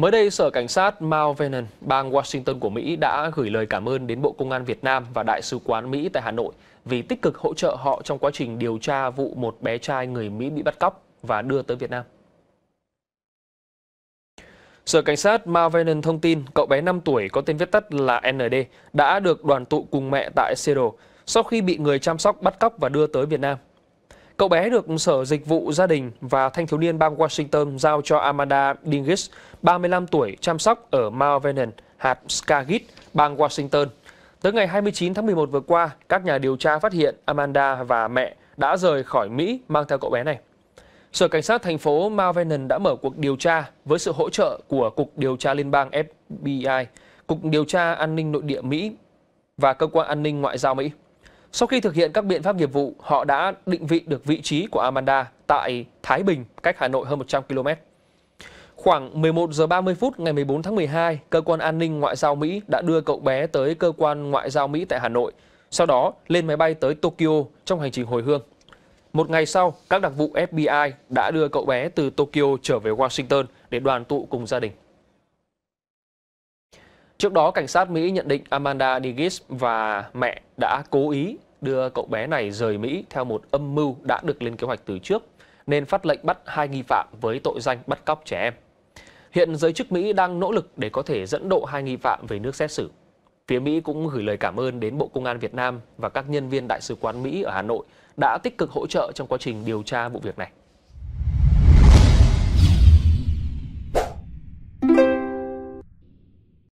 Mới đây, Sở Cảnh sát Mount Vernon, bang Washington của Mỹ đã gửi lời cảm ơn đến Bộ Công an Việt Nam và Đại sứ quán Mỹ tại Hà Nội vì tích cực hỗ trợ họ trong quá trình điều tra vụ một bé trai người Mỹ bị bắt cóc và đưa tới Việt Nam. Sở Cảnh sát Mount Vernon thông tin cậu bé 5 tuổi có tên viết tắt là ND đã được đoàn tụ cùng mẹ tại Seattle sau khi bị người chăm sóc bắt cóc và đưa tới Việt Nam. Cậu bé được Sở Dịch vụ Gia đình và Thanh thiếu niên bang Washington giao cho Amanda Dingis, 35 tuổi, chăm sóc ở Mount Vernon, hạt Skagit, bang Washington. Tới ngày 29 tháng 11 vừa qua, các nhà điều tra phát hiện Amanda và mẹ đã rời khỏi Mỹ mang theo cậu bé này. Sở Cảnh sát thành phố Mount Vernon đã mở cuộc điều tra với sự hỗ trợ của Cục Điều tra Liên bang FBI, Cục Điều tra An ninh Nội địa Mỹ và Cơ quan An ninh Ngoại giao Mỹ. Sau khi thực hiện các biện pháp nghiệp vụ, họ đã định vị được vị trí của Amanda tại Thái Bình, cách Hà Nội hơn 100 km. Khoảng 11 giờ 30 phút ngày 14 tháng 12, cơ quan an ninh ngoại giao Mỹ đã đưa cậu bé tới cơ quan ngoại giao Mỹ tại Hà Nội, sau đó lên máy bay tới Tokyo trong hành trình hồi hương. Một ngày sau, các đặc vụ FBI đã đưa cậu bé từ Tokyo trở về Washington để đoàn tụ cùng gia đình. Trước đó, cảnh sát Mỹ nhận định Amanda Diggs và mẹ đã cố ý đưa cậu bé này rời Mỹ theo một âm mưu đã được lên kế hoạch từ trước, nên phát lệnh bắt hai nghi phạm với tội danh bắt cóc trẻ em. Hiện giới chức Mỹ đang nỗ lực để có thể dẫn độ hai nghi phạm về nước xét xử. Phía Mỹ cũng gửi lời cảm ơn đến Bộ Công an Việt Nam và các nhân viên Đại sứ quán Mỹ ở Hà Nội đã tích cực hỗ trợ trong quá trình điều tra vụ việc này.